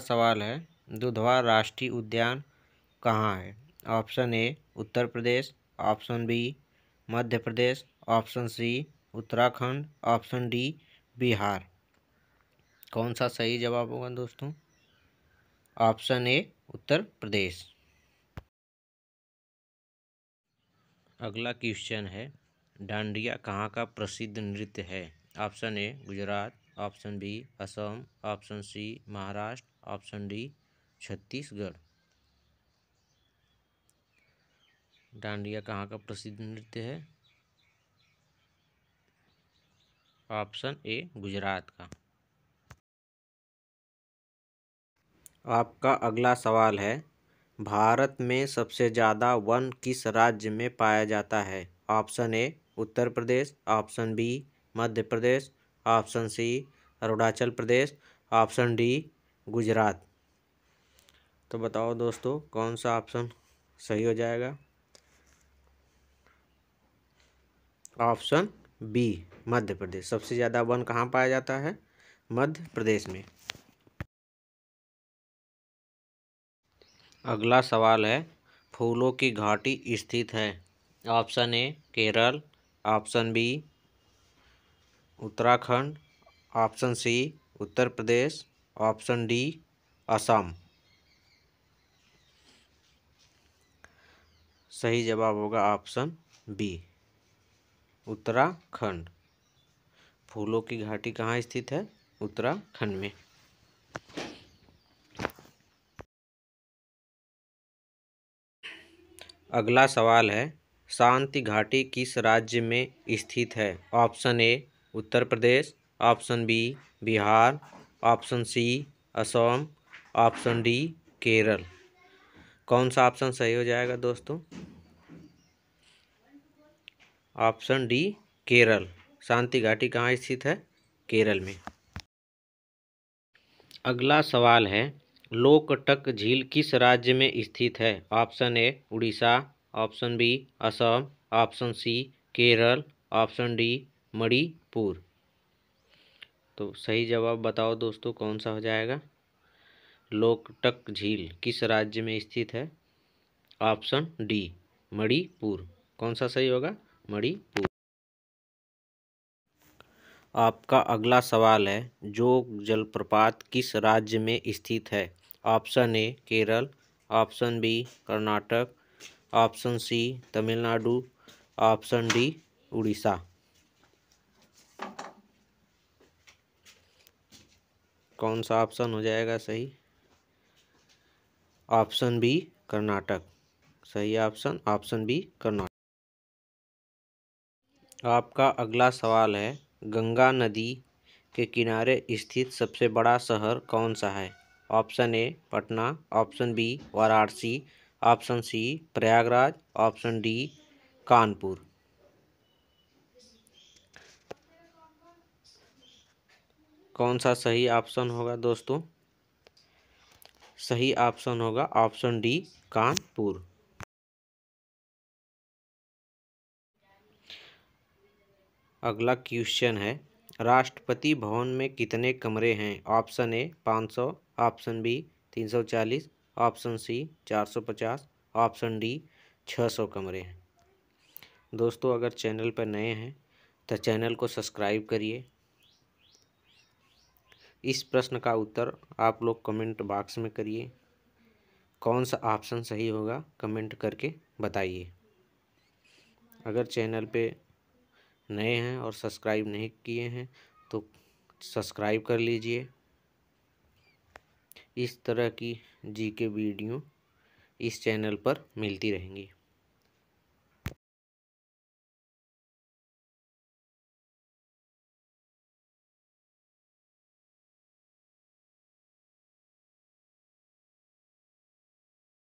सवाल है दुधवा राष्ट्रीय उद्यान कहाँ है option A Uttar Pradesh option B Madhya Pradesh option C Uttarakhand option D Bihar कौन सा सही जवाब होगा दोस्तों ऑप्शन ए उत्तर प्रदेश अगला क्वेश्चन है डांडिया कहाँ का प्रसिद्ध नृत्य है option A Gujarat option B Assam option C Maharashtra option D Chhattisgarh dandiya कहाँ का प्रसिद्ध नृत्य है ऑप्शन ए गुजरात का आपका अगला सवाल है भारत में सबसे ज़्यादा वन किस राज्य में पाया जाता है option A Uttar Pradesh option B Madhya Pradesh option C Arunachal Pradesh option D Gujarat तो बताओ दोस्तों कौन सा ऑप्शन सही हो जाएगा ऑप्शन बी मध्य प्रदेश सबसे ज़्यादा वन कहाँ पाया जाता है मध्य प्रदेश में अगला सवाल है फूलों की घाटी स्थित है option A Kerala option B Uttarakhand option C Uttar Pradesh option D Assam सही जवाब होगा ऑप्शन बी उत्तराखंड फूलों की घाटी कहाँ स्थित है उत्तराखंड में अगला सवाल है शांति घाटी किस राज्य में स्थित है option A Uttar Pradesh option B Bihar option C Assam option D Kerala कौन सा ऑप्शन सही हो जाएगा दोस्तों ऑप्शन डी केरल शांति घाटी कहाँ स्थित है केरल में अगला सवाल है लोकटक झील किस राज्य में स्थित है option A Orissa option B Assam option C Kerala option D Manipur तो सही जवाब बताओ दोस्तों कौन सा हो जाएगा लोकटक झील किस राज्य में स्थित है ऑप्शन डी मणिपुर कौन सा सही होगा मणिपुर आपका अगला सवाल है जोग जलप्रपात किस राज्य में स्थित है option A Kerala option B Karnataka option C Tamil Nadu option D Orissa कौन सा ऑप्शन हो जाएगा सही ऑप्शन बी कर्नाटक सही ऑप्शन ऑप्शन बी कर्नाटक आपका अगला सवाल है गंगा नदी के किनारे स्थित सबसे बड़ा शहर कौन सा है option A Patna option B Varanasi option C Prayagraj option D Kanpur कौन सा सही ऑप्शन होगा दोस्तों सही ऑप्शन होगा ऑप्शन डी कानपुर अगला क्वेश्चन है राष्ट्रपति भवन में कितने कमरे हैं option A 500 option B 340 option C 450 option D 600 कमरे हैं दोस्तों अगर चैनल पर नए हैं तो चैनल को सब्सक्राइब करिए इस प्रश्न का उत्तर आप लोग कमेंट बॉक्स में करिए कौन सा ऑप्शन सही होगा कमेंट करके बताइए अगर चैनल पे नए हैं और सब्सक्राइब नहीं किए हैं तो सब्सक्राइब कर लीजिए इस तरह की जी के वीडियो इस चैनल पर मिलती रहेंगी